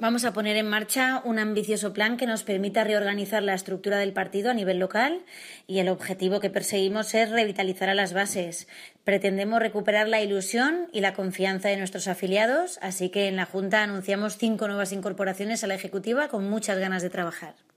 Vamos a poner en marcha un ambicioso plan que nos permita reorganizar la estructura del partido a nivel local y el objetivo que perseguimos es revitalizar a las bases. Pretendemos recuperar la ilusión y la confianza de nuestros afiliados, así que en la Junta anunciamos cinco nuevas incorporaciones a la Ejecutiva con muchas ganas de trabajar.